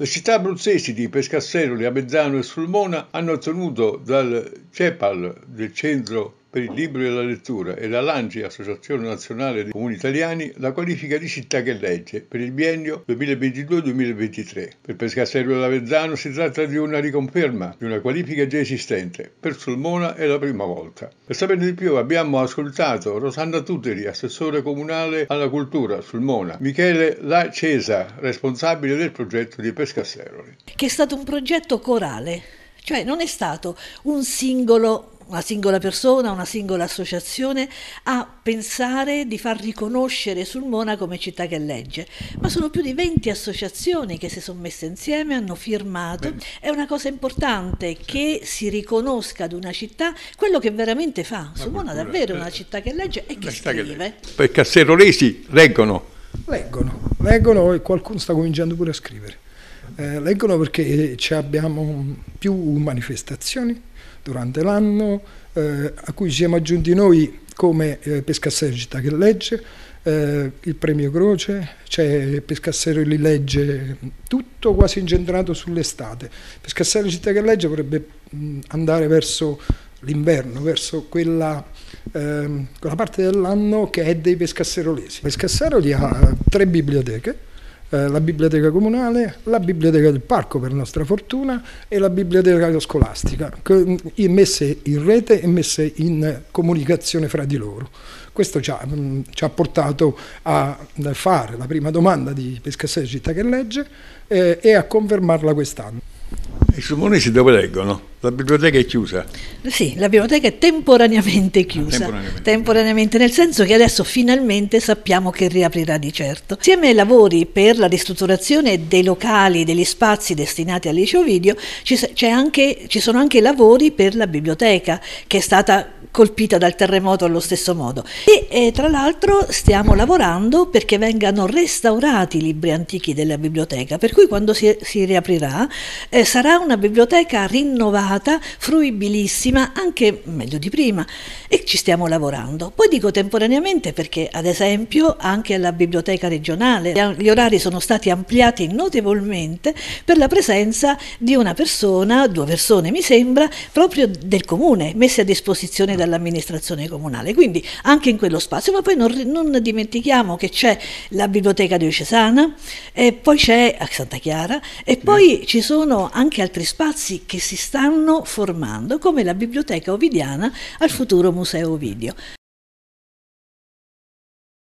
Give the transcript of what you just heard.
Le città abruzzesi di Pescasseroli, Avezzano e Sulmona hanno ottenuto dal CEPAL del Centro per il libro e la lettura e Lanci, Associazione Nazionale dei Comuni Italiani, la qualifica di città che legge per il biennio 2022-2023. Per Pescaserio e l'Avezzano si tratta di una riconferma di una qualifica già esistente, per Sulmona è la prima volta. Per saperne di più abbiamo ascoltato Rosanna Tuteri, assessore comunale alla cultura Sulmona, Michele La Cesa, responsabile del progetto di Pescasseroli. Che è stato un progetto corale, cioè non è stato un singolo una singola persona, una singola associazione, a pensare di far riconoscere Sulmona come città che legge, ma sono più di 20 associazioni che si sono messe insieme, hanno firmato, Bene. è una cosa importante che si riconosca ad una città quello che veramente fa, ma Sulmona pure, davvero è una certo. città che legge e che scrive. Che legge. Perché a Serolesi leggono. Leggono, leggono e qualcuno sta cominciando pure a scrivere. Eh, leggono perché abbiamo più manifestazioni, durante l'anno, eh, a cui siamo aggiunti noi come eh, Pescassergita che legge, eh, il premio Croce, c'è Pescassero li legge, tutto quasi incentrato sull'estate. Città che legge vorrebbe mh, andare verso l'inverno, verso quella, ehm, quella parte dell'anno che è dei pescasserolesi. Pescassero ha tre biblioteche, eh, la biblioteca comunale, la biblioteca del parco per nostra fortuna e la biblioteca scolastica, mm, messe in rete e messe in comunicazione fra di loro. Questo ci ha, mm, ci ha portato a mm, fare la prima domanda di Pescassese Città che legge eh, e a confermarla quest'anno. I Sulmonesi dove leggono? La biblioteca è chiusa? Sì, la biblioteca è temporaneamente chiusa. Ah, temporaneamente. temporaneamente. nel senso che adesso finalmente sappiamo che riaprirà di certo. Insieme ai lavori per la ristrutturazione dei locali, degli spazi destinati al liceo video, ci, anche, ci sono anche lavori per la biblioteca, che è stata colpita dal terremoto allo stesso modo. E eh, tra l'altro stiamo lavorando perché vengano restaurati i libri antichi della biblioteca, per cui quando si, si riaprirà eh, sarà una biblioteca rinnovata, fruibilissima, anche meglio di prima, e ci stiamo lavorando. Poi dico temporaneamente perché ad esempio anche alla biblioteca regionale gli orari sono stati ampliati notevolmente per la presenza di una persona, due persone mi sembra, proprio del comune, messe a disposizione dall'amministrazione comunale, quindi anche in quello spazio, ma poi non, non dimentichiamo che c'è la biblioteca diocesana, e poi c'è a Santa Chiara, e poi ci sono anche altri spazi che si stanno formando, come la biblioteca ovidiana al futuro Museo Ovidio.